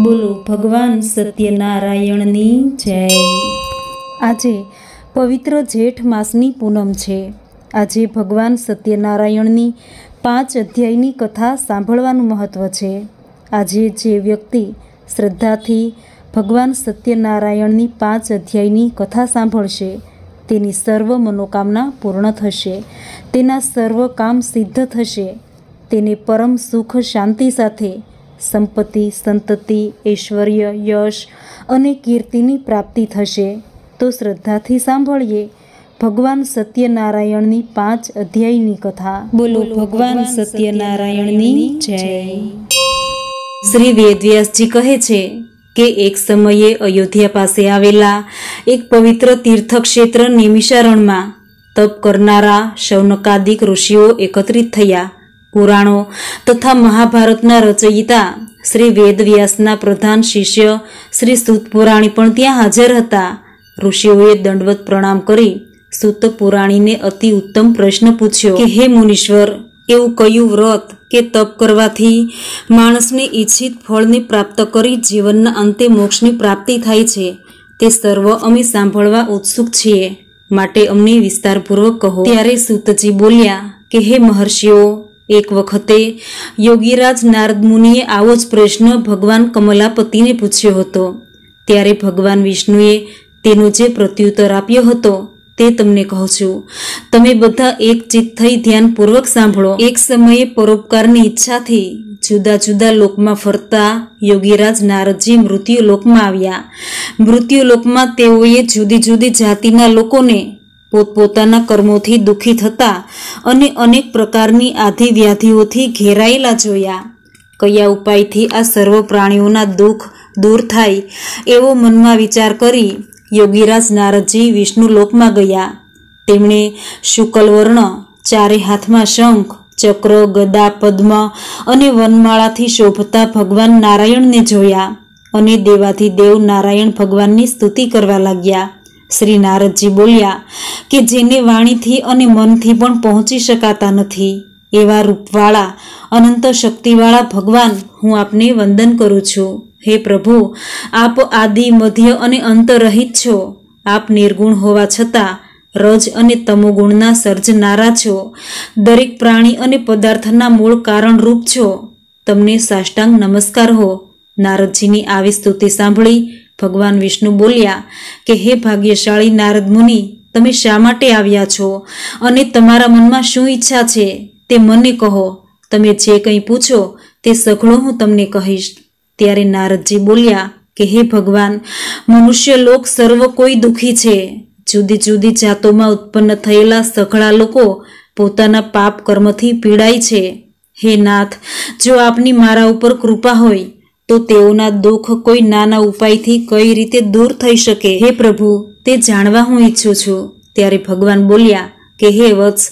બોલો ભગવાન સત્યનારાયણની જય આજે પવિત્ર જેઠ માસની પૂનમ છે આજે ભગવાન સત્યનારાયણની પાંચ અધ્યાયની કથા સાંભળવાનું મહત્ત્વ છે આજે જે વ્યક્તિ શ્રદ્ધાથી ભગવાન સત્યનારાયણની પાંચ અધ્યાયની કથા સાંભળશે તેની સર્વ મનોકામના પૂર્ણ થશે તેના સર્વ કામ સિદ્ધ થશે તેને પરમ સુખ શાંતિ સાથે સંપત્તિ સંતતિ ઐશ્વર્ય યશ અને કીર્તિની પ્રાપ્તિ થશે તો શ્રદ્ધાથી સાંભળીએ ભગવાન સત્યનારાયણની પાંચ અધ્યાયની કથા બોલો ભગવાન સત્યનારાયણની જય શ્રી વેદવ્યાસજી કહે છે કે એક સમયે અયોધ્યા પાસે આવેલા એક પવિત્ર તીર્થક્ષેત્ર નિમિષારણમાં તપ કરનારા શૌનકાદિક ઋષિઓ એકત્રિત થયા પુરાણો તથા મહાભારતના રચયિતા શ્રી વેદવ્યાસના પ્રધાન શિષ્ય શ્રી સુતપુરાણી પણ ત્યાં હાજર હતા ઋષિઓએ દંડવત પ્રણામ કરી સુત પુરાણીને અતિ ઉત્તમ પ્રશ્ન પૂછ્યો કે હે મુનીશ્વર એવું કયું વ્રત કે તપ કરવાથી માણસને ઈચ્છિત ફળને પ્રાપ્ત કરી જીવનના અંતે મોક્ષની પ્રાપ્તિ થાય છે તે સર્વ અમે સાંભળવા ઉત્સુક છીએ માટે અમને વિસ્તારપૂર્વક કહો ત્યારે સુતજી બોલ્યા કે હે મહર્ષિઓ એક વખતે યોગીરાજ નારદ મુનિએ આવો જ પ્રશ્ન ભગવાન કમલાપતિને પૂછ્યો હતો ત્યારે ભગવાન વિષ્ણુએ તેનો જે પ્રત્યુત્તર આપ્યો હતો તે તમને કહું છું તમે બધા એકચિત થઈ ધ્યાનપૂર્વક સાંભળો એક સમયે પરોપકારની ઈચ્છાથી જુદા જુદા લોકમાં ફરતા યોગીરાજ નારદજી મૃત્યુ લોકમાં આવ્યા મૃત્યુ લોકમાં તેઓએ જુદી જુદી જાતિના લોકોને પોતપોતાના કર્મોથી દુઃખી થતા અને અનેક પ્રકારની આધિ વ્યાધિઓથી ઘેરાયેલા જોયા કયા ઉપાયથી આ સર્વ પ્રાણીઓના દુઃખ દૂર થાય એવો મનમાં વિચાર કરી યોગીરાજ નારદજી વિષ્ણુ લોકમાં ગયા તેમણે શુકલવર્ણ ચારે હાથમાં શંખ ચક્ર ગદા પદ્મ અને વનમાળાથી શોભતા ભગવાન નારાયણને જોયા અને દેવાથી દેવ નારાયણ ભગવાનની સ્તુતિ કરવા લાગ્યા શ્રી નારદજી બોલ્યા કે જેને વાણીથી અને મનથી પણ પહોંચી શકાતા નથી એવા રૂપવાળા અનંત શક્તિવાળા ભગવાન હું આપને વંદન કરું છું હે પ્રભુ આપ આદિ મધ્ય અને અંત રહિત છો આપ નિર્ગુણ હોવા છતાં રજ અને તમોગુણના સર્જનારા છો દરેક પ્રાણી અને પદાર્થના મૂળ કારણરૂપ છો તમને સાષ્ટાંગ નમસ્કાર હો નારદજીની આવી સ્તુતિ સાંભળી ભગવાન વિષ્ણુ બોલ્યા કે હે ભાગ્યશાળી નારદ મુનિ તમે શા માટે આવ્યા છો અને તમારા મનમાં શું ઈચ્છા છે તે મને કહો તમે જે કંઈ પૂછો તે સઘળો હું તમને કહીશ ત્યારે નારદજી બોલ્યા કે હે ભગવાન મનુષ્ય લોક સર્વ કોઈ દુઃખી છે જુદી જુદી જાતોમાં ઉત્પન્ન થયેલા સઘળા લોકો પોતાના પાપ કર્મથી પીડાય છે હે નાથ જો આપની મારા ઉપર કૃપા હોય તો તેઓના દુઃખ કોઈ નાના ઉપાયથી કઈ રીતે દૂર થઈ શકે હે પ્રભુ તે જાણવા હું ઈચ્છું છું ત્યારે ભગવાન બોલ્યા કે હે વત્સ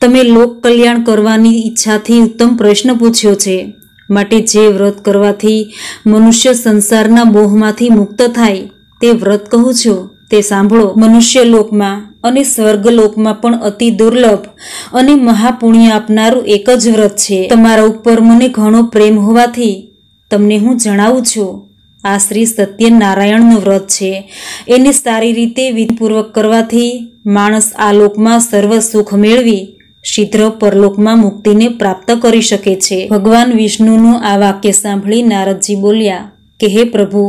તમે લોક કલ્યાણ કરવાની ઈચ્છાથી ઉત્તમ પ્રશ્ન પૂછ્યો છે માટે જે વ્રત કરવાથી મનુષ્ય સંસારના મોહમાંથી મુક્ત થાય તે વ્રત કહું છું તે સાંભળો મનુષ્ય લોકમાં અને સ્વર્ગલોકમાં પણ અતિ દુર્લભ અને મહાપુણ્ય આપનારું એક જ વ્રત છે તમારા ઉપર મને ઘણો પ્રેમ હોવાથી તમને હું જણાવું છું આ શ્રી સત્યનારાયણનું વ્રત છે એને સારી રીતે વિધિપૂર્વક કરવાથી માણસ આ લોકમાં સર્વ સુખ મેળવી શીઘ્ર પરલોકમાં મુક્તિને પ્રાપ્ત કરી શકે છે ભગવાન વિષ્ણુનું આ વાક્ય સાંભળી નારદજી બોલ્યા કે હે પ્રભુ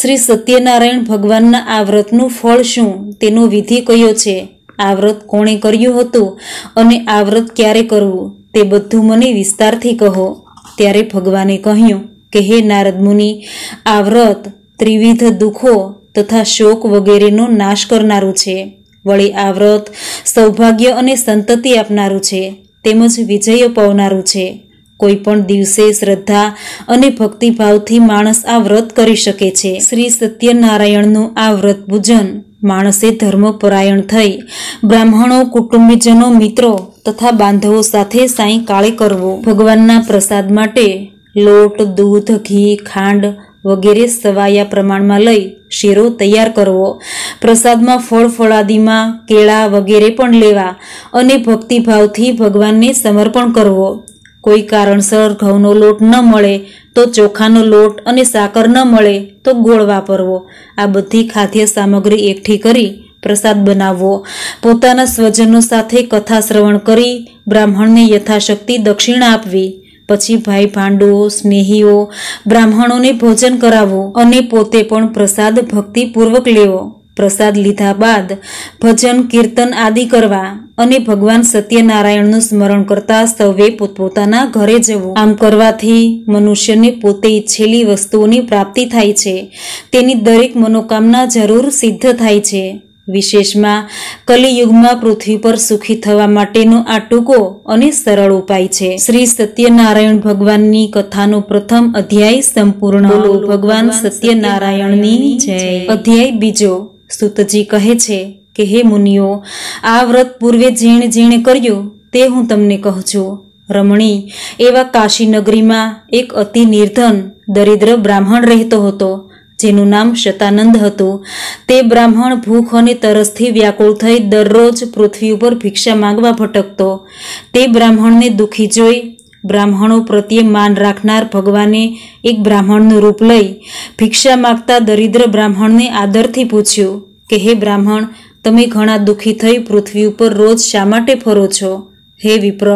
શ્રી સત્યનારાયણ ભગવાનના આ વ્રતનું ફળ શું તેનો વિધિ કયો છે આ વ્રત કોણે કર્યું હતું અને આ વ્રત ક્યારે કરવું તે બધું મને વિસ્તારથી કહો ત્યારે ભગવાને કહ્યું કે હે નારદ મુનિ આ વ્રત ત્રિવિધ દુઃખો તથા શોક વગેરેનો નાશ કરનારું છે વળી આ વ્રત સૌભાગ્ય અને સંતતિ આપનારું છે તેમજ વિજય અપાવનારું છે કોઈ પણ દિવસે શ્રદ્ધા અને ભક્તિભાવથી માણસ આ વ્રત કરી શકે છે શ્રી સત્યનારાયણનું આ વ્રત પૂજન માણસે ધર્મપરાયણ થઈ બ્રાહ્મણો કુટુંબીજનો મિત્રો તથા બાંધવો સાથે સાંઈ કાળે કરવો ભગવાનના પ્રસાદ માટે લોટ દૂધ ઘી ખાંડ વગેરે સવાયા પ્રમાણમાં લઈ શીરો તૈયાર કરવો પ્રસાદમાં ફળ ફળાદીમાં કેળા વગેરે પણ લેવા અને ભક્તિભાવથી ભગવાનને સમર્પણ કરવો કોઈ કારણસર ઘઉંનો લોટ ન મળે તો ચોખાનો લોટ અને સાકર ન મળે તો ગોળ વાપરવો આ બધી ખાદ્ય સામગ્રી એકઠી કરી પ્રસાદ બનાવવો પોતાના સ્વજનો સાથે કથા શ્રવણ કરી બ્રાહ્મણને યથાશક્તિ દક્ષિણા આપવી પછી ભાઈ ભાંડુઓ સ્નેહીઓ બ્રાહ્મણોને ભોજન કરાવવું અને પોતે પણ પ્રસાદ ભક્તિપૂર્વક લેવો પ્રસાદ લીધા બાદ ભજન કીર્તન આદિ કરવા અને ભગવાન સત્યનારાયણનું સ્મરણ કરતા સૌએ પોતપોતાના ઘરે જવું આમ કરવાથી મનુષ્યને પોતે ઈચ્છેલી વસ્તુઓની પ્રાપ્તિ થાય છે તેની દરેક મનોકામના જરૂર સિદ્ધ થાય છે વિશેષમાં કલિયુગમાં પૃથ્વી પર સુખી થવા માટેનો આ ટૂંકો અને સરળ ઉપાય છે શ્રી સત્યનારાયણ ભગવાનની કથાનો પ્રથમ અધ્યાય સંપૂર્ણ ભગવાન સત્યનારાયણની અધ્યાય બીજો સુતજી કહે છે કે હે મુનિઓ આ વ્રત પૂર્વે જેણે જેણે કર્યું તે હું તમને કહું છું રમણી એવા કાશી નગરીમાં એક અતિ નિર્ધન દરિદ્ર બ્રાહ્મણ રહેતો હતો જેનું નામ શતાનંદ હતું તે બ્રાહ્મણ ભૂખ અને તરસથી વ્યાકુળ થઈ દરરોજ પૃથ્વી ઉપર ભિક્ષા માંગવા ભટકતો તે બ્રાહ્મણને દુઃખી જોઈ બ્રાહ્મણો પ્રત્યે માન રાખનાર ભગવાને એક બ્રાહ્મણનું રૂપ લઈ ભિક્ષા માગતા દરિદ્ર બ્રાહ્મણને આદરથી પૂછ્યું કે હે બ્રાહ્મણ તમે ઘણા દુઃખી થઈ પૃથ્વી ઉપર રોજ શા માટે ફરો છો હે વિપ્ર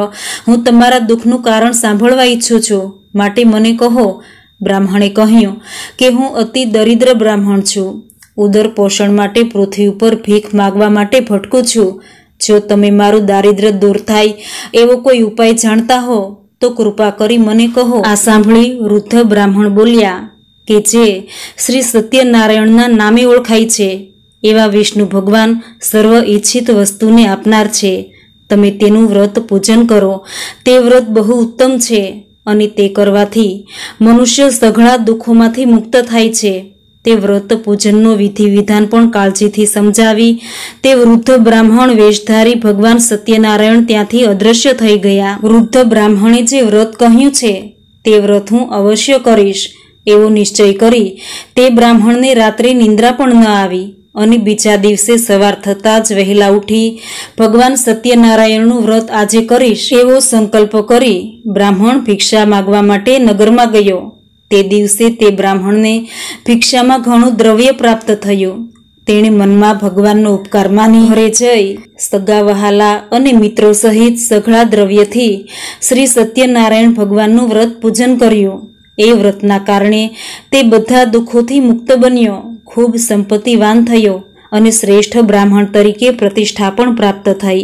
હું તમારા દુઃખનું કારણ સાંભળવા ઈચ્છું છું માટે મને કહો બ્રાહ્મણે કહ્યું કે હું અતિ દરિદ્ર બ્રાહ્મણ છું ઉદર પોષણ માટે પૃથ્વી ઉપર ભીખ માગવા માટે ભટકું છું જો તમે મારું દારિદ્ર્ય દૂર થાય એવો કોઈ ઉપાય જાણતા હો તો કૃપા કરી મને કહો આ સાંભળી વૃદ્ધ બ્રાહ્મણ બોલ્યા કે જે શ્રી સત્યનારાયણના નામે ઓળખાય છે એવા વિષ્ણુ ભગવાન સર્વ ઈચ્છિત વસ્તુને આપનાર છે તમે તેનું વ્રત પૂજન કરો તે વ્રત બહુ ઉત્તમ છે અને તે કરવાથી મનુષ્ય સઘળા દુઃખોમાંથી મુક્ત થાય છે તે વ્રત પૂજનનો વિધિ વિધાન પણ કાળજીથી સમજાવી તે વૃદ્ધ બ્રાહ્મણ વેશધારી ભગવાન સત્યનારાયણ ત્યાંથી અદ્રશ્ય થઈ ગયા વૃદ્ધ બ્રાહ્મણે જે વ્રત કહ્યું છે તે વ્રત હું અવશ્ય કરીશ એવો નિશ્ચય કરી તે બ્રાહ્મણને રાત્રે નિંદ્રા પણ ન આવી અને બીજા દિવસે સવાર થતાં જ વહેલા ઉઠી ભગવાન સત્યનારાયણનું વ્રત આજે કરીશ એવો સંકલ્પ કરી બ્રાહ્મણ ભિક્ષા માગવા માટે નગરમાં ગયો તે દિવસે તે બ્રાહ્મણને ભિક્ષામાં ઘણું દ્રવ્ય પ્રાપ્ત થયું તેણે મનમાં ભગવાનનો ઉપકાર માની ઘરે જઈ સગા વહાલા અને મિત્રો સહિત સઘળા દ્રવ્યથી શ્રી સત્યનારાયણ ભગવાનનું વ્રત પૂજન કર્યું એ વ્રતના કારણે તે બધા દુઃખોથી મુક્ત બન્યો ખૂબ સંપત્તિવાન થયો અને શ્રેષ્ઠ બ્રાહ્મણ તરીકે પ્રતિષ્ઠા પણ પ્રાપ્ત થઈ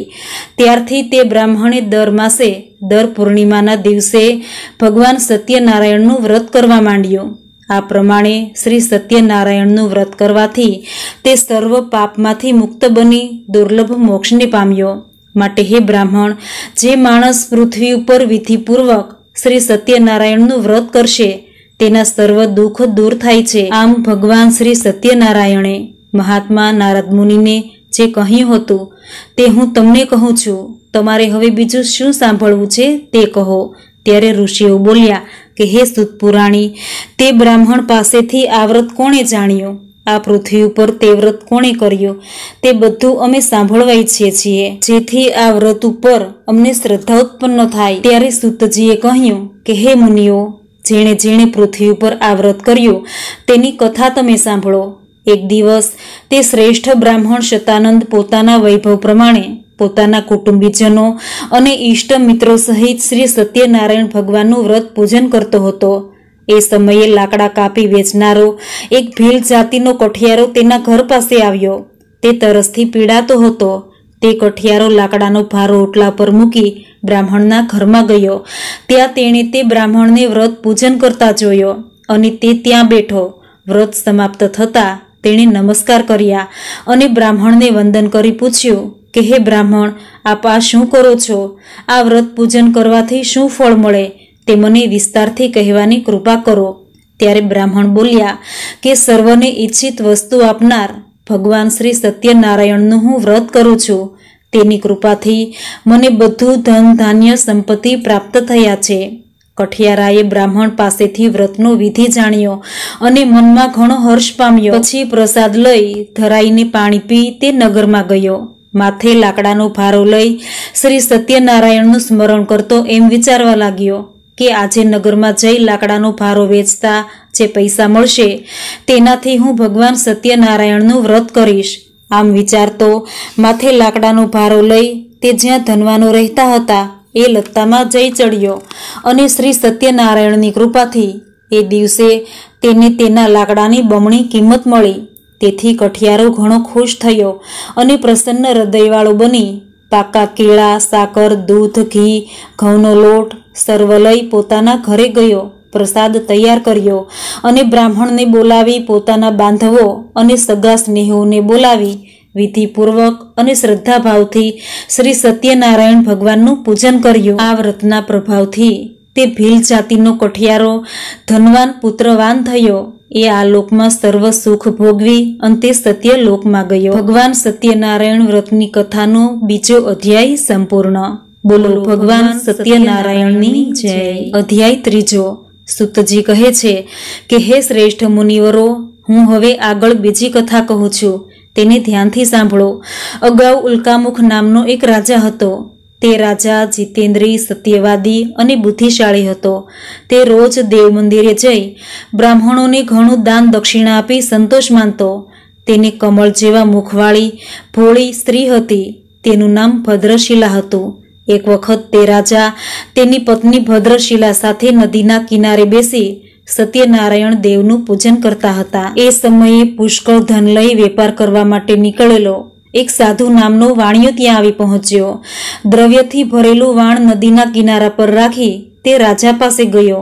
ત્યારથી તે બ્રાહ્મણે દર માસે દર પૂર્ણિમાના દિવસે ભગવાન સત્યનારાયણનું વ્રત કરવા માંડ્યું આ પ્રમાણે શ્રી સત્યનારાયણનું વ્રત કરવાથી તે સર્વ પાપમાંથી મુક્ત બની દુર્લભ મોક્ષને પામ્યો માટે હે બ્રાહ્મણ જે માણસ પૃથ્વી ઉપર વિધિપૂર્વક શ્રી સત્યનારાયણનું વ્રત કરશે તેના સર્વ દુઃખ દૂર થાય છે આમ ભગવાન શ્રી સત્યનારાયણે મહાત્મા નારદ મુનિને જે કહ્યું હતું તે હું તમને કહું છું તમારે હવે બીજું શું સાંભળવું છે તે કહો ત્યારે ઋષિઓ બોલ્યા કે હે સુતપુરાણી તે બ્રાહ્મણ પાસેથી આ વ્રત કોણે જાણ્યો આ પૃથ્વી ઉપર તે વ્રત કોણે કર્યું તે બધું અમે સાંભળવા ઈચ્છીએ છીએ જેથી આ વ્રત ઉપર અમને શ્રદ્ધા ઉત્પન્ન થાય ત્યારે સુતજીએ કહ્યું કે હે મુનિઓ જેણે જેણે પૃથ્વી ઉપર આ વ્રત કર્યું તેની કથા તમે સાંભળો એક દિવસ તે શ્રેષ્ઠ બ્રાહ્મણ શતાનંદ પોતાના વૈભવ પ્રમાણે પોતાના કુટુંબીજનો અને ઈષ્ટ મિત્રો સહિત શ્રી સત્યનારાયણ ભગવાનનું વ્રત પૂજન કરતો હતો એ સમયે લાકડા કાપી વેચનારો એક ભીલ જાતિનો કઠિયારો તેના ઘર પાસે આવ્યો તે તરસથી પીડાતો હતો તે કઠિયારો લાકડાનો ભારો ઓટલા પર મૂકી બ્રાહ્મણના ઘરમાં ગયો ત્યાં તેણે તે બ્રાહ્મણને વ્રત પૂજન કરતા જોયો અને તે ત્યાં બેઠો વ્રત સમાપ્ત થતાં તેણે નમસ્કાર કર્યા અને બ્રાહ્મણને વંદન કરી પૂછ્યું કે હે બ્રાહ્મણ આપ આ શું કરો છો આ વ્રત પૂજન કરવાથી શું ફળ મળે તે મને વિસ્તારથી કહેવાની કૃપા કરો ત્યારે બ્રાહ્મણ બોલ્યા કે સર્વને ઈચ્છિત વસ્તુ આપનાર ભગવાન શ્રી સત્યનારાયણનું હું વ્રત કરું છું તેની કૃપાથી મને બધું ધન ધાન્ય સંપત્તિ પ્રાપ્ત થયા છે કઠિયારાએ બ્રાહ્મણ પાસેથી વ્રતનો વિધિ જાણ્યો અને મનમાં ઘણો હર્ષ પામ્યો પછી પ્રસાદ લઈ ધરાઈને પાણી પી તે નગરમાં ગયો માથે લાકડાનો ભારો લઈ શ્રી સત્યનારાયણનું સ્મરણ કરતો એમ વિચારવા લાગ્યો કે આજે નગરમાં જઈ લાકડાનો ભારો વેચતા જે પૈસા મળશે તેનાથી હું ભગવાન સત્યનારાયણનું વ્રત કરીશ આમ વિચારતો માથે લાકડાનો ભારો લઈ તે જ્યાં ધનવાનો રહેતા હતા એ લત્તામાં જઈ ચડ્યો અને શ્રી સત્યનારાયણની કૃપાથી એ દિવસે તેને તેના લાકડાની બમણી કિંમત મળી તેથી કઠિયારો ઘણો ખુશ થયો અને પ્રસન્ન હૃદયવાળો બની પાકા કેળા સાકર દૂધ ઘી ઘઉંનો લોટ સર્વ લઈ પોતાના ઘરે ગયો પ્રસાદ તૈયાર કર્યો અને બ્રાહ્મણને બોલાવી પોતાના બાંધવો અને સગા સ્નેહોને બોલાવી વિધિપૂર્વક અને શ્રદ્ધાભાવથી શ્રી સત્યનારાયણ ભગવાનનું પૂજન કર્યું આ વ્રતના પ્રભાવથી તે ભીલ જાતિનો કઠિયારો ધનવાન પુત્રવાન થયો એ આ લોકમાં સર્વ સુખ ભોગવી અંતે સત્ય લોકમાં ગયો ભગવાન સત્યનારાયણ વ્રતની કથાનો બીજો અધ્યાય સંપૂર્ણ બોલો ભગવાન સત્યનારાયણની જય અધ્યાય ત્રીજો સુતજી કહે છે કે હે શ્રેષ્ઠ મુનિવરો હું હવે આગળ બીજી કથા કહું છું તેને ધ્યાનથી સાંભળો અગાઉ ઉલ્કામુખ નામનો એક રાજા હતો તે રાજા જીતેન્દ્રી સત્યવાદી અને બુદ્ધિશાળી હતો તે રોજ દેવ મંદિરે જઈ બ્રાહ્મણોને ઘણું દાન દક્ષિણા આપી સંતોષ માનતો તેને કમળ જેવા મુખવાળી ભોળી સ્ત્રી હતી તેનું નામ ભદ્રશિલા હતું એક વખત તે રાજા તેની પત્ની ભદ્રશીલા સાથે નદીના કિનારે બેસી સત્યનારાયણ દેવનું પૂજન કરતા હતા એ સમયે પુષ્કળ ધન લઈ વેપાર કરવા માટે નીકળેલો એક સાધુ નામનો વાણિયો ત્યાં આવી પહોંચ્યો દ્રવ્યથી ભરેલું વાણ નદીના કિનારા પર રાખી તે રાજા પાસે ગયો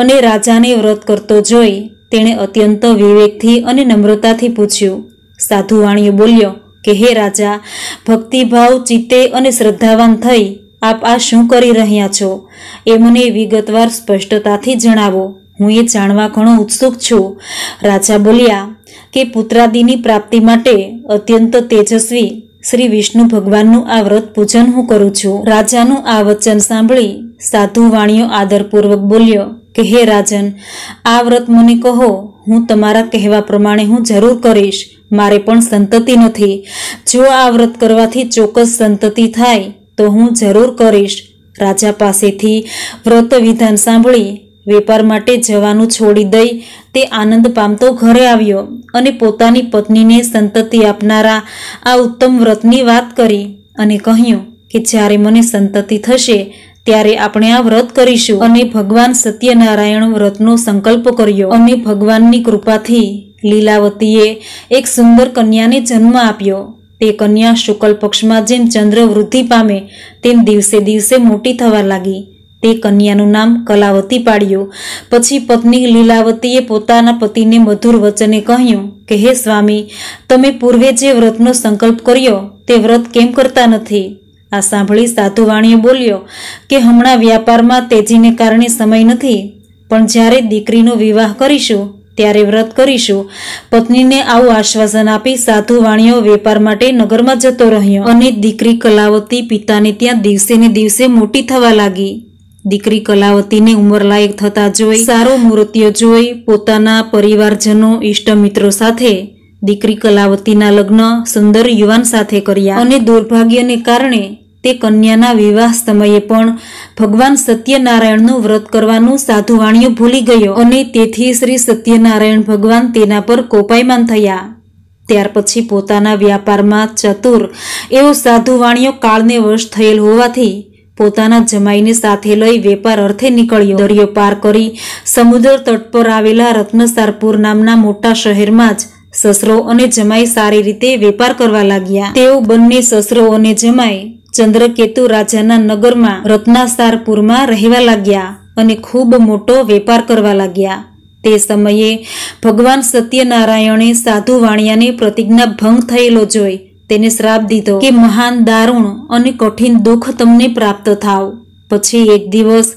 અને રાજાને વ્રત કરતો જોઈ તેણે અત્યંત વિવેકથી અને નમ્રતાથી પૂછ્યું સાધુ વાણીઓ બોલ્યો કે હે રાજા ભક્તિભાવ ચિત્તે અને શ્રદ્ધાવાન થઈ આપ આ શું કરી રહ્યા છો એ મને વિગતવાર સ્પષ્ટતાથી જણાવો હું એ જાણવા ઘણો ઉત્સુક છું રાજા બોલ્યા કે પુત્રાદિની પ્રાપ્તિ માટે અત્યંત તેજસ્વી શ્રી વિષ્ણુ ભગવાનનું આ વ્રત પૂજન હું કરું છું રાજાનું આ વચન સાંભળી સાધુ વાણીઓ આદરપૂર્વક બોલ્યો કે હે રાજન આ વ્રત મને કહો હું તમારા કહેવા પ્રમાણે હું જરૂર કરીશ મારે પણ સંતતિ નથી જો આ વ્રત કરવાથી ચોક્કસ સંતતિ થાય તો હું જરૂર કરીશ રાજા પાસેથી વ્રત વિધાન સાંભળી વેપાર માટે જવાનું છોડી દઈ તે આનંદ પામતો ઘરે આવ્યો અને પોતાની પત્નીને સંતતિ આપનારા આ ઉત્તમ વ્રતની વાત કરી અને કહ્યું કે જ્યારે મને સંતતિ થશે ત્યારે આપણે આ વ્રત કરીશું અને ભગવાન સત્યનારાયણ વ્રતનો સંકલ્પ કર્યો અને ભગવાનની કૃપાથી લીલાવતીએ એક સુંદર કન્યાને જન્મ આપ્યો તે કન્યા શુકલ પક્ષમાં જેમ ચંદ્ર વૃદ્ધિ પામે તેમ દિવસે દિવસે મોટી થવા લાગી તે કન્યાનું નામ કલાવતી પાડ્યું પછી પત્ની લીલાવતીએ પોતાના પતિને મધુર વચને કહ્યું કે હે સ્વામી તમે પૂર્વે જે વ્રતનો સંકલ્પ કર્યો તે વ્રત કેમ કરતા નથી આ સાંભળી સાધુવાણીએ બોલ્યો કે હમણાં વ્યાપારમાં તેજીને કારણે સમય નથી પણ જ્યારે દીકરીનો વિવાહ કરીશું ત્યારે વ્રત કરીશું પત્નીને આવું આશ્વાસન આપી સાધુ વાણીઓ વેપાર માટે નગરમાં જતો રહ્યો અને દીકરી કલાવતી પિતાને ત્યાં દિવસે ને દિવસે મોટી થવા લાગી દીકરી કલાવતીને ઉંમરલાયક થતા જોઈ સારો મૂર્તિઓ જોઈ પોતાના પરિવારજનો ઇષ્ટ મિત્રો સાથે દીકરી કલાવતીના લગ્ન સુંદર યુવાન સાથે કર્યા અને દુર્ભાગ્યને કારણે તે કન્યાના વિવાહ સમયે પણ ભગવાન સત્યનારાયણનું વ્રત કરવાનું સાધુવાણીઓ ભૂલી ગયો અને તેથી શ્રી સત્યનારાયણ ભગવાન તેના પર કોપાયમાન થયા ત્યાર પછી પોતાના વ્યાપારમાં ચતુર એવો સાધુવાણીઓ કાળને વશ થયેલ હોવાથી પોતાના જમાઈને સાથે લઈ વેપાર અર્થે નીકળ્યો દરિયો પાર કરી સમુદ્ર તટ પર આવેલા રત્નસારપુર નામના મોટા શહેરમાં જ સસરો અને જમાઈ સારી રીતે વેપાર કરવા લાગ્યા તેઓ બંને સસરો અને જમાઈ ચંદ્રકેતુ રાજાના નગરમાં રત્નાસારપુરમાં રહેવા લાગ્યા અને ખૂબ મોટો વેપાર કરવા લાગ્યા તે સમયે ભગવાન સત્યનારાયણે સાધુ વાણિયાને પ્રતિજ્ઞા ભંગ થયેલો જોઈ તેને શ્રાપ દીધો કે મહાન દારૂણ અને કઠિન દુઃખ તમને પ્રાપ્ત થાવ પછી એક દિવસ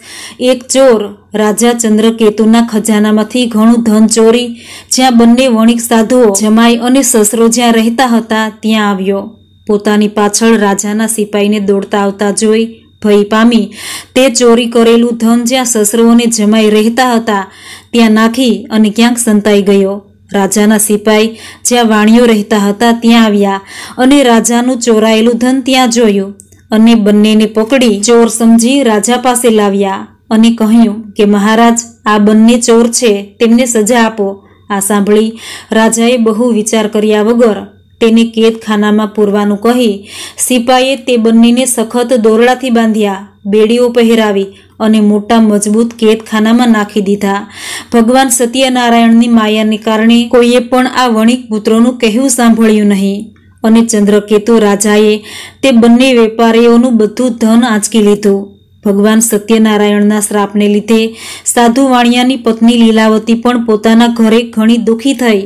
એક ચોર રાજા ચંદ્રકેતુના ખજાનામાંથી ઘણું ધન ચોરી જ્યાં બંને વણિક સાધુઓ જમાઈ અને સસરો જ્યાં રહેતા હતા ત્યાં આવ્યો પોતાની પાછળ રાજાના સિપાઈને દોડતા આવતા જોઈ ભય પામી તે ચોરી કરેલું ધન જ્યાં સસરોને જમાઈ રહેતા હતા ત્યાં નાખી અને ક્યાંક સંતાઈ ગયો રાજાના સિપાઈ જ્યાં વાણીઓ રહેતા હતા ત્યાં આવ્યા અને રાજાનું ચોરાયેલું ધન ત્યાં જોયું અને બંનેને પકડી ચોર સમજી રાજા પાસે લાવ્યા અને કહ્યું કે મહારાજ આ બંને ચોર છે તેમને સજા આપો આ સાંભળી રાજાએ બહુ વિચાર કર્યા વગર તેને કેદખાનામાં પૂરવાનું કહી સિપાઈએ તે બંનેને સખત દોરડાથી બાંધ્યા બેડીઓ પહેરાવી અને મોટા મજબૂત કેદખાનામાં નાખી દીધા ભગવાન સત્યનારાયણની માયાને કારણે કોઈએ પણ આ વણિક પુત્રોનું કહેવું સાંભળ્યું નહીં અને ચંદ્રકેતુ રાજાએ તે બંને વેપારીઓનું બધું ધન આંચકી લીધું ભગવાન સત્યનારાયણના શ્રાપને લીધે સાધુ વાણિયાની પત્ની લીલાવતી પણ પોતાના ઘરે ઘણી દુઃખી થઈ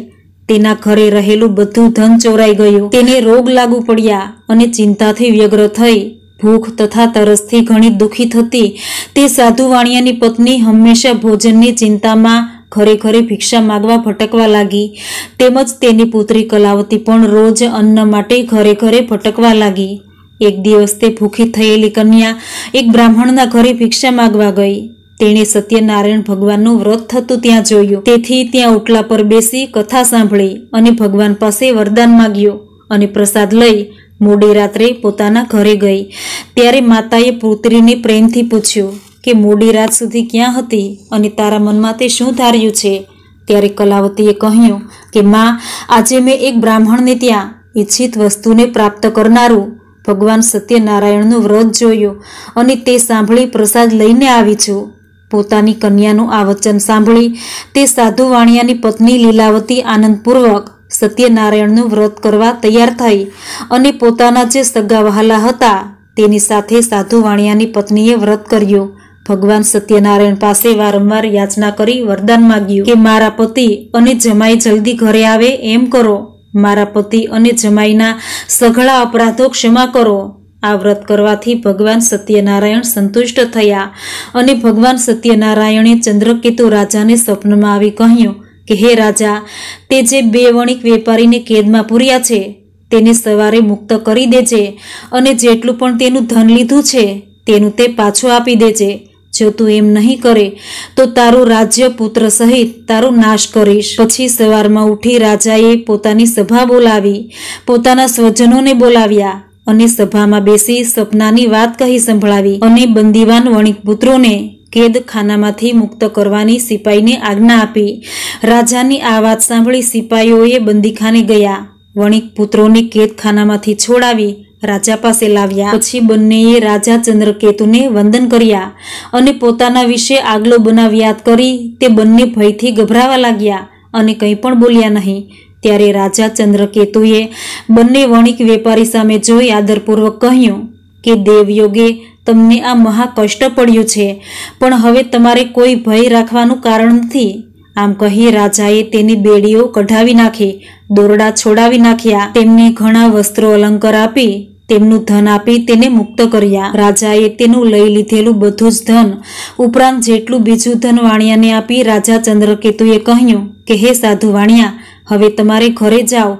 તેના ઘરે રહેલું બધું ધન ચોરાઈ ગયું તેને રોગ લાગુ પડ્યા અને ચિંતાથી વ્યગ્ર થઈ ભૂખ તથા તરસથી ઘણી દુઃખી થતી તે સાધુ વાણિયાની પત્ની હંમેશા ભોજનની ચિંતામાં ઘરે ઘરે ભિક્ષા માગવા ભટકવા લાગી તેમજ તેની પુત્રી કલાવતી પણ રોજ અન્ન માટે ઘરે ઘરે ભટકવા લાગી એક દિવસ તે ભૂખી થયેલી કન્યા એક બ્રાહ્મણના ઘરે ભિક્ષા માગવા ગઈ તેણે સત્યનારાયણ ભગવાનનું વ્રત થતું ત્યાં જોયું તેથી ત્યાં ઓટલા પર બેસી કથા સાંભળી અને ભગવાન પાસે વરદાન માગ્યું અને પ્રસાદ લઈ મોડી રાત્રે પોતાના ઘરે ગઈ ત્યારે માતાએ પુત્રીને પ્રેમથી પૂછ્યું કે મોડી રાત સુધી ક્યાં હતી અને તારા મનમાં તે શું ધાર્યું છે ત્યારે કલાવતીએ કહ્યું કે મા આજે મેં એક બ્રાહ્મણને ત્યાં ઈચ્છિત વસ્તુને પ્રાપ્ત કરનારું ભગવાન સત્યનારાયણનું વ્રત જોયું અને તે સાંભળી પ્રસાદ લઈને આવી છું પોતાની કન્યાનું આ વચન સાંભળી તે સાધુ વાણિયાની પત્ની લીલાવતી આનંદપૂર્વક સત્યનારાયણનું વ્રત કરવા તૈયાર થઈ અને પોતાના જે સગા વહાલા હતા તેની સાથે સાધુ વાણિયાની પત્નીએ વ્રત કર્યું ભગવાન સત્યનારાયણ પાસે વારંવાર યાચના કરી વરદાન માગ્યું કે મારા પતિ અને જમાઈ જલ્દી ઘરે આવે એમ કરો મારા પતિ અને જમાઈના સઘળા અપરાધો ક્ષમા કરો આ વ્રત કરવાથી ભગવાન સત્યનારાયણ સંતુષ્ટ થયા અને ભગવાન સત્યનારાયણે ચંદ્રકેતુ રાજાને સ્વપ્નમાં આવી કહ્યું કે હે રાજા તે જે બે વણિક વેપારીને કેદમાં પૂર્યા છે તેને સવારે મુક્ત કરી દેજે અને જેટલું પણ તેનું ધન લીધું છે તેનું તે પાછું આપી દેજે જો તું એમ નહીં કરે તો તારું રાજ્ય પુત્ર સહિત તારો નાશ કરીશ પછી સવારમાં ઉઠી રાજાએ પોતાની સભા બોલાવી પોતાના સ્વજનોને બોલાવ્યા અને સભામાં બેસી સપનાની વાત કહી સંભળાવી અને બંદીવાન વણિક પુત્રોને ખાનામાંથી મુક્ત કરવાની સિપાઈને આજ્ઞા આપી રાજાની આ વાત સાંભળી સિપાઈઓએ બંદીખાને ગયા વણિક પુત્રોને કેદખાનામાંથી છોડાવી રાજા પાસે લાવ્યા પછી બંનેએ રાજા ચંદ્રકેતુને વંદન કર્યા અને પોતાના વિશે આગલો બનાવ યાદ કરી તે બંને ભયથી ગભરાવા લાગ્યા અને કંઈ પણ બોલ્યા નહીં ત્યારે રાજા ચંદ્રકેતુએ બંને વણિક વેપારી સામે જોઈ આદરપૂર્વક કહ્યું કે દેવયોગે તમને આ મહાકષ્ટ પડ્યું છે પણ હવે તમારે કોઈ ભય રાખવાનું કારણ નથી આમ કહી રાજાએ તેની બેડીઓ કઢાવી નાખી દોરડા છોડાવી નાખ્યા તેમને ઘણા વસ્ત્રો અલંકાર આપી તેમનું ધન આપી તેને મુક્ત કર્યા રાજાએ તેનું લઈ લીધેલું બધું જ ધન ઉપરાંત જેટલું બીજું ધન વાણિયાને આપી રાજા ચંદ્રકેતુએ કહ્યું કે હે સાધુ વાણિયા હવે તમારે ઘરે જાઓ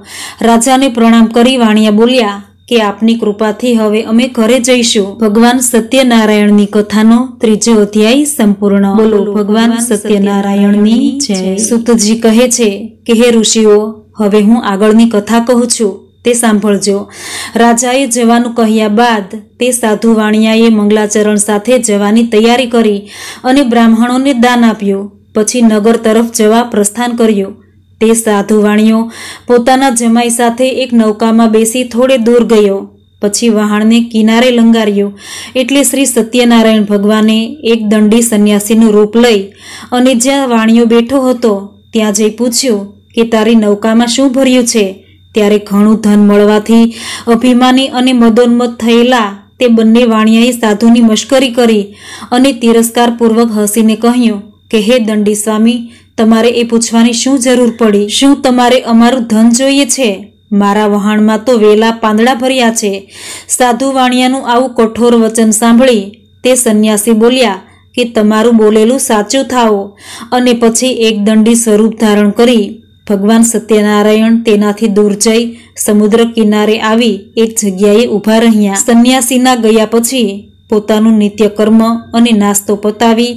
રાજાને પ્રણામ કરી વાણિયા બોલ્યા કે આપની કૃપાથી હવે અમે ઘરે જઈશું ભગવાન સત્યનારાયણની કથાનો ત્રીજો અધ્યાય સંપૂર્ણ બોલો ભગવાન સત્યનારાયણની જય સુતજી કહે છે કે હે ઋષિઓ હવે હું આગળની કથા કહું છું તે સાંભળજો રાજાએ જવાનું કહ્યા બાદ તે સાધુ વાણિયાએ મંગલાચરણ સાથે જવાની તૈયારી કરી અને બ્રાહ્મણોને દાન આપ્યું પછી નગર તરફ જવા પ્રસ્થાન કર્યું તે સાધુ વાણિયો પોતાના જમાઈ સાથે એક નૌકામાં બેસી થોડે દૂર ગયો પછી વહાણને કિનારે લંગાર્યો એટલે શ્રી સત્યનારાયણ ભગવાને એક દંડી સંન્યાસીનું રૂપ લઈ અને જ્યાં વાણીઓ બેઠો હતો ત્યાં જઈ પૂછ્યું કે તારી નૌકામાં શું ભર્યું છે ત્યારે ઘણું ધન મળવાથી અભિમાની અને મદોન્મત થયેલા તે બંને વાણિયાએ સાધુની મશ્કરી કરી અને તિરસ્કારપૂર્વક હસીને કહ્યું કે હે દંડી સ્વામી તમારે એ પૂછવાની શું જરૂર પડી શું તમારે અમારું ધન જોઈએ છે મારા વહાણમાં તો વેલા પાંદડા ભર્યા છે સાધુ વાણિયાનું આવું કઠોર વચન સાંભળી તે સંન્યાસી બોલ્યા કે તમારું બોલેલું સાચું થાઓ અને પછી એક દંડી સ્વરૂપ ધારણ કરી ભગવાન સત્યનારાયણ તેનાથી દૂર જઈ સમુદ્ર કિનારે આવી એક જગ્યાએ ઊભા રહ્યા સંન્યાસીના ગયા પછી પોતાનું નિત્યકર્મ અને નાસ્તો પતાવી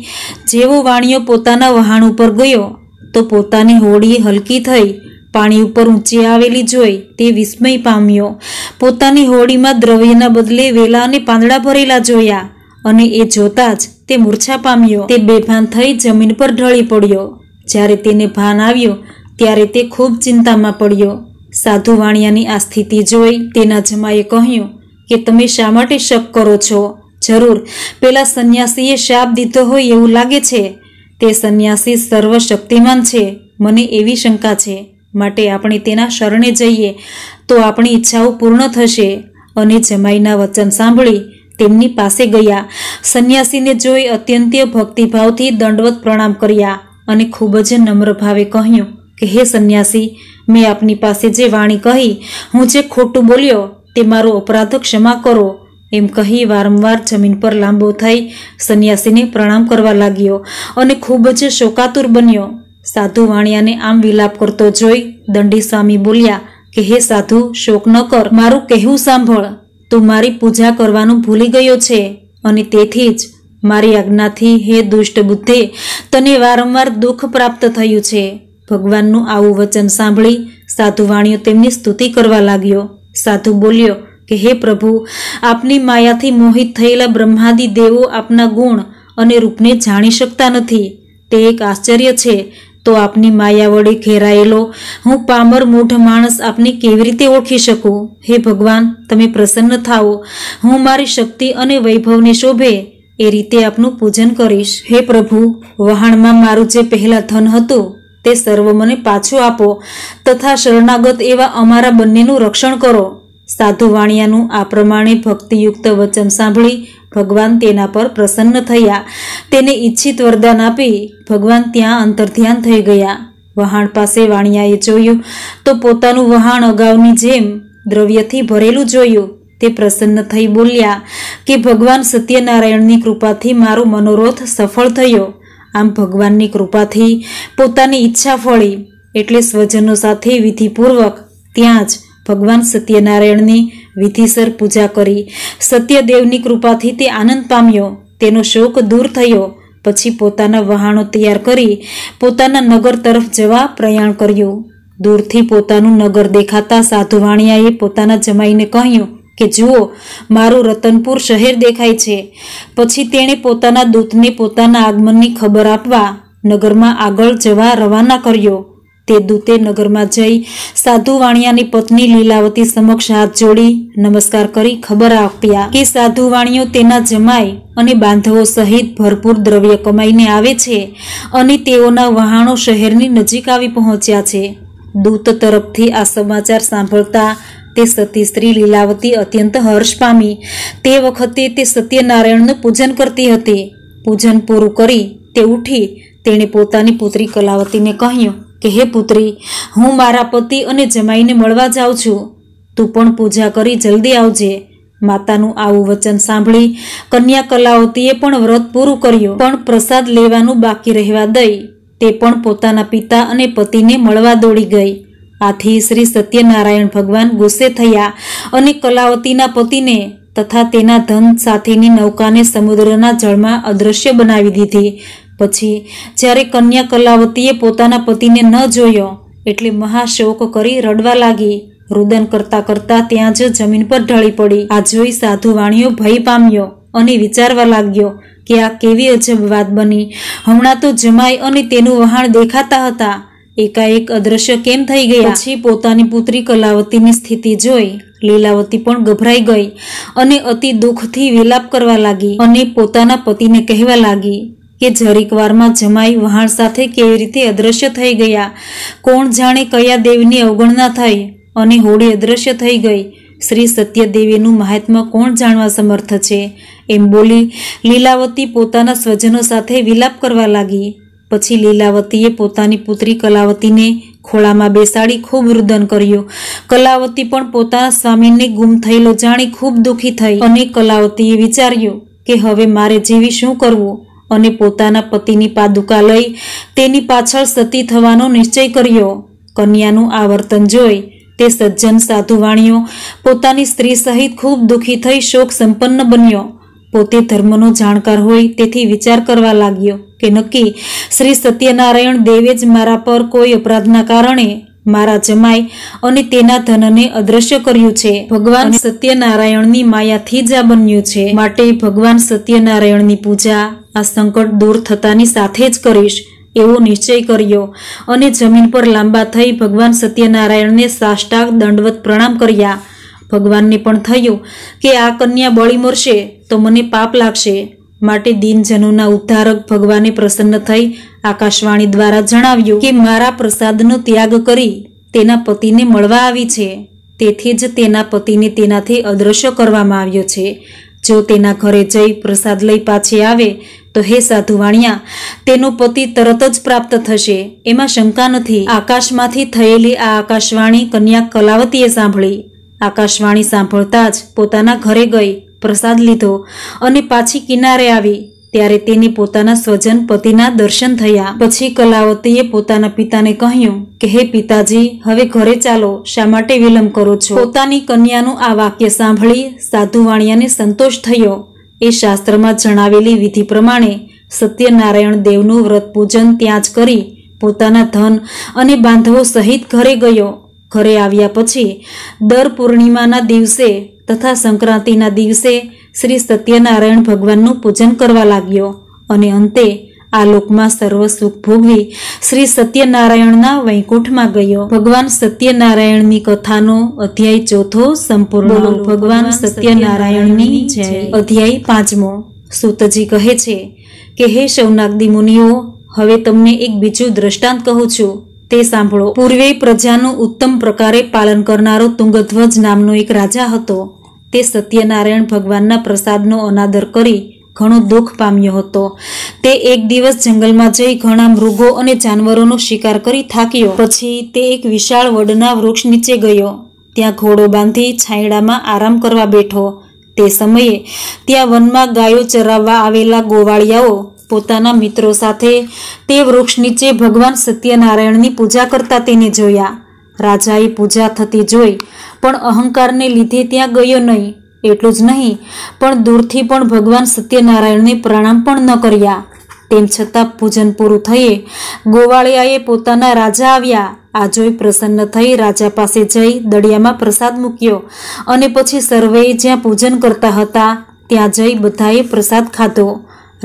જેવો વાણિયો પોતાના વહાણ ઉપર ગયો તો પોતાની હોડી હલકી થઈ પાણી ઉપર ઊંચી આવેલી જોઈ તે વિસ્મય પામ્યો પોતાની હોડીમાં દ્રવ્યના બદલે વેલા અને પાંદડા ભરેલા જોયા અને એ જોતાં જ તે મૂર્છા પામ્યો તે બેભાન થઈ જમીન પર ઢળી પડ્યો જ્યારે તેને ભાન આવ્યું ત્યારે તે ખૂબ ચિંતામાં પડ્યો સાધુ વાણિયાની આ સ્થિતિ જોઈ તેના જમાએ કહ્યું કે તમે શા માટે શક કરો છો જરૂર પેલા સંન્યાસીએ શાપ દીધો હોય એવું લાગે છે તે સંન્યાસી સર્વશક્તિમાન છે મને એવી શંકા છે માટે આપણે તેના શરણે જઈએ તો આપણી ઈચ્છાઓ પૂર્ણ થશે અને જમાઈના વચન સાંભળી તેમની પાસે ગયા સંન્યાસીને જોઈ અત્યંત ભક્તિભાવથી દંડવત પ્રણામ કર્યા અને ખૂબ જ નમ્ર ભાવે કહ્યું કે હે સંન્યાસી મેં આપની પાસે જે વાણી કહી હું જે ખોટું બોલ્યો તે મારો અપરાધ ક્ષમા કરો એમ કહી વારંવાર જમીન પર લાંબો થઈ સંન્યાસીને પ્રણામ કરવા લાગ્યો અને ખૂબ જ શોકાતુર બન્યો સાધુ વાણિયાને આમ વિલાપ કરતો જોઈ દંડી સ્વામી બોલ્યા કે હે સાધુ શોક ન કર મારું કહેવું સાંભળ તું મારી પૂજા કરવાનું ભૂલી ગયો છે અને તેથી જ મારી આજ્ઞાથી હે દુષ્ટ બુદ્ધે તને વારંવાર દુઃખ પ્રાપ્ત થયું છે ભગવાનનું આવું વચન સાંભળી સાધુ વાણીઓ તેમની સ્તુતિ કરવા લાગ્યો સાધુ બોલ્યો કે હે પ્રભુ આપની માયાથી મોહિત થયેલા બ્રહ્માદિ દેવો આપના ગુણ અને રૂપને જાણી શકતા નથી તે એક આશ્ચર્ય છે તો આપની માયા વડે ઘેરાયેલો હું પામર મૂઢ માણસ આપને કેવી રીતે ઓળખી શકું હે ભગવાન તમે પ્રસન્ન થાઓ હું મારી શક્તિ અને વૈભવને શોભે એ રીતે આપનું પૂજન કરીશ હે પ્રભુ વહાણમાં મારું જે પહેલાં ધન હતું તે સર્વ મને પાછું આપો તથા શરણાગત એવા અમારા બંનેનું રક્ષણ કરો સાધુ વાણિયાનું આ પ્રમાણે ભક્તિયુક્ત વચન સાંભળી ભગવાન તેના પર પ્રસન્ન થયા તેને ઈચ્છિત વરદાન આપી ભગવાન ત્યાં અંતર્ધ્યાન થઈ ગયા વહાણ પાસે વાણિયાએ જોયું તો પોતાનું વહાણ અગાઉની જેમ દ્રવ્યથી ભરેલું જોયું તે પ્રસન્ન થઈ બોલ્યા કે ભગવાન સત્યનારાયણની કૃપાથી મારો મનોરોથ સફળ થયો આમ ભગવાનની કૃપાથી પોતાની ઈચ્છા ફળી એટલે સ્વજનો સાથે વિધિપૂર્વક ત્યાં જ ભગવાન સત્યનારાયણની વિધિસર પૂજા કરી સત્યદેવની કૃપાથી તે આનંદ પામ્યો તેનો શોક દૂર થયો પછી પોતાના વહાણો તૈયાર કરી પોતાના નગર તરફ જવા પ્રયાણ કર્યું દૂરથી પોતાનું નગર દેખાતા સાધુવાણિયાએ પોતાના જમાઈને કહ્યું કે જુઓ મારું રતનપુર શહેર દેખાય છે પછી તેણે પોતાના દૂતને પોતાના આગમનની ખબર આપવા નગરમાં આગળ જવા રવાના કર્યો તે દૂતે નગરમાં જઈ સાધુ વાણિયાની પત્ની લીલાવતી સમક્ષ હાથ જોડી નમસ્કાર કરી ખબર આપ્યા કે સાધુ વાણીઓ તેના જમાઈ અને બાંધવો સહિત ભરપૂર દ્રવ્ય કમાઈને આવે છે અને તેઓના વહાણો શહેરની નજીક આવી પહોંચ્યા છે દૂત તરફથી આ સમાચાર સાંભળતા તે સતી સ્ત્રી લીલાવતી અત્યંત હર્ષ પામી તે વખતે તે સત્યનારાયણનું પૂજન કરતી હતી પૂજન પૂરું કરી તે ઉઠી તેણે પોતાની પુત્રી કલાવતીને કહ્યું કે હે પુત્રી હું મારા પતિ અને જમાઈને મળવા જાઉં છું તું પણ પૂજા કરી જલ્દી આવજે માતાનું આવું વચન સાંભળી કન્યા કલાવતીએ પણ વ્રત પૂરું કર્યું પણ પ્રસાદ લેવાનું બાકી રહેવા દઈ તે પણ પોતાના પિતા અને પતિને મળવા દોડી ગઈ આથી શ્રી સત્યનારાયણ ભગવાન ગુસ્સે થયા અને કલાવતીના પતિને તથા તેના ધન સાથેની નૌકાને સમુદ્રના જળમાં અદૃશ્ય બનાવી દીધી પછી જ્યારે કન્યા કલાવતીએ પોતાના પતિને ન જોયો એટલે મહાશોક કરી રડવા લાગી રુદન કરતા કરતા ત્યાં જ જમીન પર ઢળી પડી આ જોઈ સાધુ વાણીઓ ભય પામ્યો અને વિચારવા લાગ્યો કે આ કેવી અજબ વાત બની હમણાં તો જમાઈ અને તેનું વહાણ દેખાતા હતા એકાએક અદ્રશ્ય કેમ થઈ ગયા પછી પોતાની પુત્રી કલાવતીની સ્થિતિ જોઈ લીલાવતી પણ ગભરાઈ ગઈ અને અતિ દુઃખથી વિલાપ કરવા લાગી અને પોતાના પતિને કહેવા લાગી કે જરીકવારમાં જમાઈ વહાણ સાથે કેવી રીતે અદ્રશ્ય થઈ ગયા કોણ જાણે કયા દેવની અવગણના થઈ અને હોળી અદ્રશ્ય થઈ ગઈ શ્રી સત્યદેવીનું મહાત્મ્ય કોણ જાણવા સમર્થ છે એમ બોલી લીલાવતી પોતાના સ્વજનો સાથે વિલાપ કરવા લાગી પછી લીલાવતીએ પોતાની પુત્રી કલાવતીને ખોળામાં બેસાડી ખૂબ રુદન કર્યું કલાવતી પણ પોતાના સ્વામીને ગુમ થયેલો જાણી ખૂબ દુઃખી થઈ અને કલાવતીએ વિચાર્યું કે હવે મારે જેવી શું કરવું અને પોતાના પતિની પાદુકા લઈ તેની પાછળ સતી થવાનો નિશ્ચય કર્યો કન્યાનું આ વર્તન જોઈ તે સજ્જન સાધુ વાણીઓ પોતાની સ્ત્રી સહિત ખૂબ દુઃખી થઈ શોક સંપન્ન બન્યો પોતે ધર્મનો જાણકાર હોય તેથી વિચાર કરવા લાગ્યો કે નક્કી શ્રી સત્યનારાયણ દેવે જ મારા પર કોઈ અપરાધના કારણે મારા જમાઈ અને તેના ધનને અદ્રશ્ય કર્યું છે ભગવાન સત્યનારાયણની માયાથી જ આ બન્યું છે માટે ભગવાન સત્યનારાયણની પૂજા આ સંકટ દૂર થતાની સાથે જ કરીશ એવો નિશ્ચય કર્યો અને જમીન પર લાંબા થઈ ભગવાન સત્યનારાયણને સાષ્ટાંગ દંડવત પ્રણામ કર્યા ભગવાનને પણ થયું કે આ કન્યા બળી મરશે તો મને પાપ લાગશે માટે દીનજનોના ઉદ્ધારક ભગવાને પ્રસન્ન થઈ આકાશવાણી દ્વારા જણાવ્યું કે મારા પ્રસાદનો ત્યાગ કરી તેના પતિને મળવા આવી છે તેથી જ તેના પતિને તેનાથી અદ્રશ્ય કરવામાં આવ્યો છે જો તેના ઘરે જઈ પ્રસાદ લઈ પાછી આવે તો હે સાધુવાણિયા તેનો પતિ તરત જ પ્રાપ્ત થશે એમાં શંકા નથી આકાશમાંથી થયેલી આ આકાશવાણી કન્યા કલાવતીએ સાંભળી આકાશવાણી સાંભળતા જ પોતાના ઘરે ગઈ પ્રસાદ લીધો અને પાછી કિનારે આવી ત્યારે તેને પોતાના સ્વજન પતિના દર્શન થયા પછી કલાવતીએ પોતાના પિતાને કહ્યું કે હે પિતાજી હવે ઘરે ચાલો શા માટે વિલંબ કરો છો પોતાની કન્યાનું આ વાક્ય સાંભળી સાધુ વાણિયાને સંતોષ થયો એ શાસ્ત્રમાં જણાવેલી વિધિ પ્રમાણે સત્યનારાયણ દેવનું વ્રત પૂજન ત્યાં જ કરી પોતાના ધન અને બાંધવો સહિત ઘરે ગયો ઘરે આવ્યા પછી દર પૂર્ણિમાના દિવસે તથા સંક્રાંતિના દિવસે શ્રી સત્યનારાયણ ભગવાનનું પૂજન કરવા લાગ્યો અને અંતે આ લોકમાં સર્વ સુખ ભોગવી શ્રી સત્યનારાયણના વૈકુંઠમાં ગયો ભગવાન સત્યનારાયણની કથાનો અધ્યાય ચોથો સંપૂર્ણ ભગવાન સત્યનારાયણની અધ્યાય પાંચમો સુતજી કહે છે કે હે શૌનાગદી મુનિઓ હવે તમને એક બીજું દ્રષ્ટાંત કહું છું તે સાંભળો પૂર્વે પ્રજાનું ઉત્તમ પ્રકારે પાલન કરનારો તુંગધ્વજ નામનો એક રાજા હતો તે સત્યનારાયણ ભગવાનના પ્રસાદનો અનાદર કરી ઘણો દુઃખ પામ્યો હતો તે એક દિવસ જંગલમાં જઈ ઘણા મૃગો અને જાનવરોનો શિકાર કરી થાક્યો પછી તે એક વિશાળ વડના વૃક્ષ નીચે ગયો ત્યાં ઘોડો બાંધી છાંયડામાં આરામ કરવા બેઠો તે સમયે ત્યાં વનમાં ગાયો ચરાવવા આવેલા ગોવાળિયાઓ પોતાના મિત્રો સાથે તે વૃક્ષ નીચે ભગવાન સત્યનારાયણની પૂજા કરતા તેને જોયા રાજાએ પૂજા થતી જોઈ પણ અહંકારને લીધે ત્યાં ગયો નહીં એટલું જ નહીં પણ દૂરથી પણ ભગવાન સત્યનારાયણને પ્રણામ પણ ન કર્યા તેમ છતાં પૂજન પૂરું થયે ગોવાળિયાએ પોતાના રાજા આવ્યા આ જોઈ પ્રસન્ન થઈ રાજા પાસે જઈ દળિયામાં પ્રસાદ મૂક્યો અને પછી સર્વેએ જ્યાં પૂજન કરતા હતા ત્યાં જઈ બધાએ પ્રસાદ ખાધો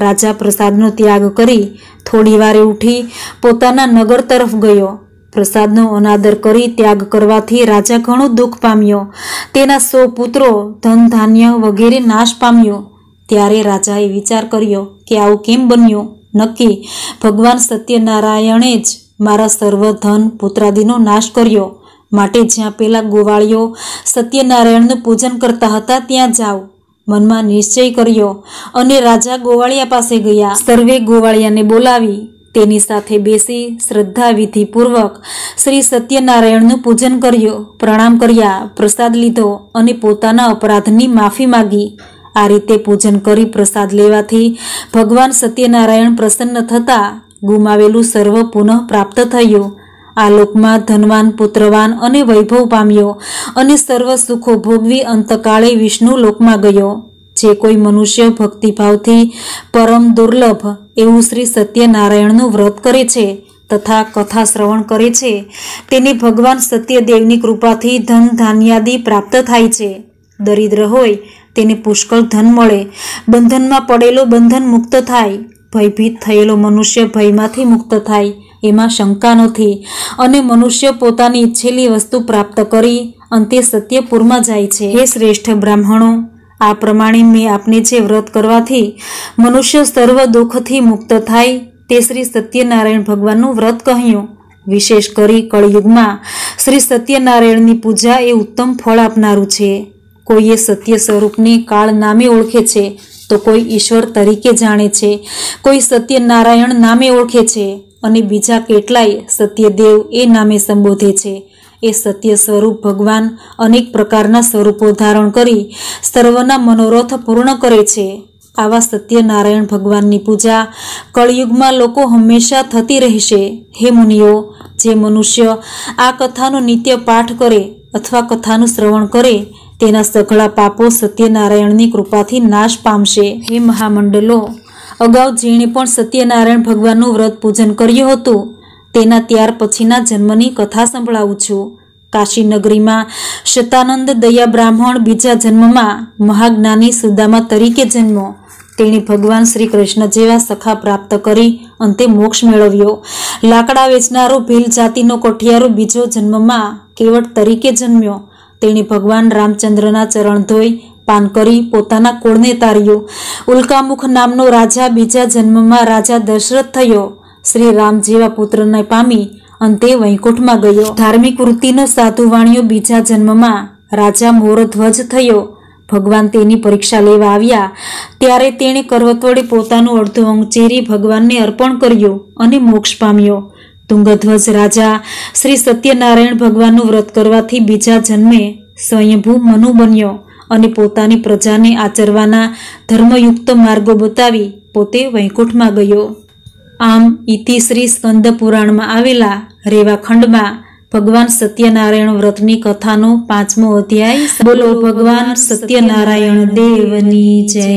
રાજા પ્રસાદનો ત્યાગ કરી થોડી વારે ઉઠી પોતાના નગર તરફ ગયો પ્રસાદનો અનાદર કરી ત્યાગ કરવાથી રાજા ઘણો દુઃખ પામ્યો તેના સો પુત્રો ધન ધાન્ય વગેરે નાશ પામ્યો ત્યારે રાજાએ વિચાર કર્યો કે આવું કેમ બન્યું નક્કી ભગવાન સત્યનારાયણે જ મારા સર્વ ધન પુત્રાદિનો નાશ કર્યો માટે જ્યાં પેલા ગોવાળીઓ સત્યનારાયણનું પૂજન કરતા હતા ત્યાં જાઓ મનમાં નિશ્ચય કર્યો અને રાજા ગોવાળિયા પાસે ગયા સર્વે ગોવાળિયાને બોલાવી તેની સાથે બેસી શ્રદ્ધાવિધિપૂર્વક શ્રી સત્યનારાયણનું પૂજન કર્યું પ્રણામ કર્યા પ્રસાદ લીધો અને પોતાના અપરાધની માફી માગી આ રીતે પૂજન કરી પ્રસાદ લેવાથી ભગવાન સત્યનારાયણ પ્રસન્ન થતાં ગુમાવેલું સર્વ પુનઃ પ્રાપ્ત થયું આ લોકમાં ધનવાન પુત્રવાન અને વૈભવ પામ્યો અને સર્વ સુખો ભોગવી અંતકાળે વિષ્ણુ લોકમાં ગયો જે કોઈ મનુષ્ય ભક્તિભાવથી પરમ દુર્લભ એવું શ્રી સત્યનારાયણનું વ્રત કરે છે તથા કથા શ્રવણ કરે છે તેને ભગવાન સત્યદેવની કૃપાથી ધન ધાન્યાદિ પ્રાપ્ત થાય છે દરિદ્ર હોય તેને પુષ્કળ ધન મળે બંધનમાં પડેલો બંધન મુક્ત થાય ભયભીત થયેલો મનુષ્ય ભયમાંથી મુક્ત થાય એમાં શંકા નથી અને મનુષ્ય પોતાની ઈચ્છેલી વસ્તુ પ્રાપ્ત કરી અંતે સત્યપુરમાં જાય છે હે શ્રેષ્ઠ બ્રાહ્મણો આ પ્રમાણે મેં આપને જે વ્રત કરવાથી મનુષ્ય સર્વ દુઃખથી મુક્ત થાય તે શ્રી સત્યનારાયણ ભગવાનનું વ્રત કહ્યું વિશેષ કરી કળયુગમાં શ્રી સત્યનારાયણની પૂજા એ ઉત્તમ ફળ આપનારું છે કોઈએ સત્ય સ્વરૂપને કાળ નામે ઓળખે છે તો કોઈ ઈશ્વર તરીકે જાણે છે કોઈ સત્યનારાયણ નામે ઓળખે છે અને બીજા કેટલાય સત્યદેવ એ નામે સંબોધે છે એ સત્ય સ્વરૂપ ભગવાન અનેક પ્રકારના સ્વરૂપો ધારણ કરી સર્વના મનોરથ પૂર્ણ કરે છે આવા સત્યનારાયણ ભગવાનની પૂજા કળયુગમાં લોકો હંમેશા થતી રહેશે હે મુનિઓ જે મનુષ્ય આ કથાનો નિત્ય પાઠ કરે અથવા કથાનું શ્રવણ કરે તેના સઘળા પાપો સત્યનારાયણની કૃપાથી નાશ પામશે હે મહામંડલો અગાઉ જેણે પણ સત્યનારાયણ ભગવાનનું વ્રત પૂજન કર્યું હતું તેના ત્યાર પછીના જન્મની કથા સંભળાવું છું કાશીનગરીમાં શતાનંદ દયા બ્રાહ્મણ બીજા જન્મમાં મહાજ્ઞાની સુદામા તરીકે જન્મો તેણે ભગવાન શ્રી કૃષ્ણ જેવા સખા પ્રાપ્ત કરી અંતે મોક્ષ મેળવ્યો લાકડા વેચનારો ભીલ જાતિનો કોઠિયારો બીજો જન્મમાં કેવટ તરીકે જન્મ્યો તેણે ભગવાન રામચંદ્રના ચરણ ધોઈ પાન કરી પોતાના કોળને તાર્યું ઉલ્કામુખ નામનો રાજા બીજા જન્મમાં રાજા દશરથ થયો શ્રી રામ જેવા પુત્રને પામી અંતે વૈકુંઠમાં ગયો ધાર્મિક વૃત્તિનો સાધુ વાણિયો બીજા જન્મમાં રાજા મોરધ્વજ થયો ભગવાન તેની પરીક્ષા લેવા આવ્યા ત્યારે તેણે કરવત વડે પોતાનું અડધું અંગ ચેરી ભગવાનને અર્પણ કર્યો અને મોક્ષ પામ્યો તુંગધ્વજ રાજા શ્રી સત્યનારાયણ ભગવાનનું વ્રત કરવાથી બીજા જન્મે સ્વયંભૂ મનુ બન્યો અને પોતાની પ્રજાને આચરવાના ધર્મયુક્ત માર્ગો બતાવી પોતે વૈકુંઠમાં ગયો આમ ઇતિ ઇતિશ્રી સ્કંદપુરાણમાં આવેલા રેવા ખંડમાં ભગવાન સત્યનારાયણ વ્રતની કથાનો પાંચમો અધ્યાય બોલો ભગવાન સત્યનારાયણ દેવની જય